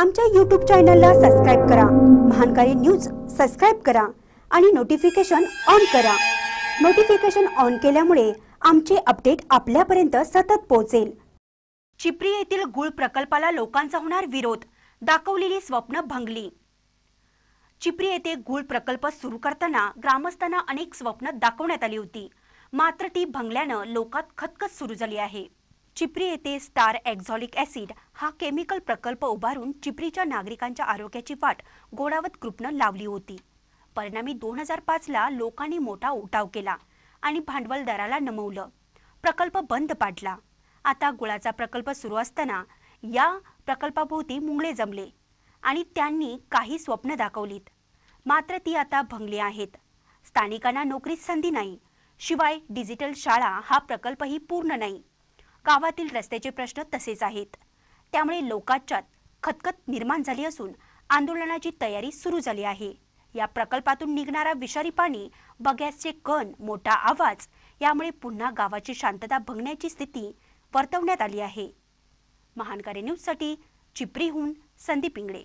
आमच्या यूट्यूब चॅनलला सबस्क्राईब करा महानकारी न्यूज सबस्क्राईब करा आणि नोटिफिकेशन ऑन करा नोटिफिकेशन ऑन केल्यामुळे आमचे अपडेट आपल्यापर्यंत सतत पोहोचेल चिपरी येथील गुळ प्रकल्पाला लोकांचा होणार विरोध दाखवलेली स्वप्न भंगली चिपरी येथे गुळ प्रकल्प सुरू करताना ग्रामस्थांना अनेक स्वप्न दाखवण्यात आली होती मात्र ती भंगल्यानं लोकात खतखत सुरू झाली आहे चिपरी येथे स्टार एक्झॉलिक ऍसिड हा केमिकल प्रकल्प उभारून चिपरीच्या नागरिकांच्या आरोग्याची वाट गोडावत ग्रुपनं लावली होती परिणामी दोन हजार पाचला लोकांनी मोठा उठाव केला आणि भांडवलदाराला नमवलं प्रकल्प बंद पाडला आता गुळाचा प्रकल्प सुरू असताना या प्रकल्पाभोवती मुंगळे जमले आणि त्यांनी काही स्वप्न दाखवलीत मात्र ती आता भंगली आहेत स्थानिकांना नोकरीत संधी नाही शिवाय डिजिटल शाळा हा प्रकल्पही पूर्ण नाही गावातील रस्त्याचे प्रश्न तसेच आहेत त्यामुळे लोकांच्यात खतखत निर्माण झाली असून आंदोलनाची तयारी सुरू झाली आहे या प्रकल्पातून निघणारा विषारी पाणी बगॅसचे कण मोठा आवाज यामुळे पुन्हा गावाची शांतता भंगण्याची स्थिती वर्तवण्यात आली आहे महानकारी न्यूजसाठी चिपरीहून संदीप इंगळे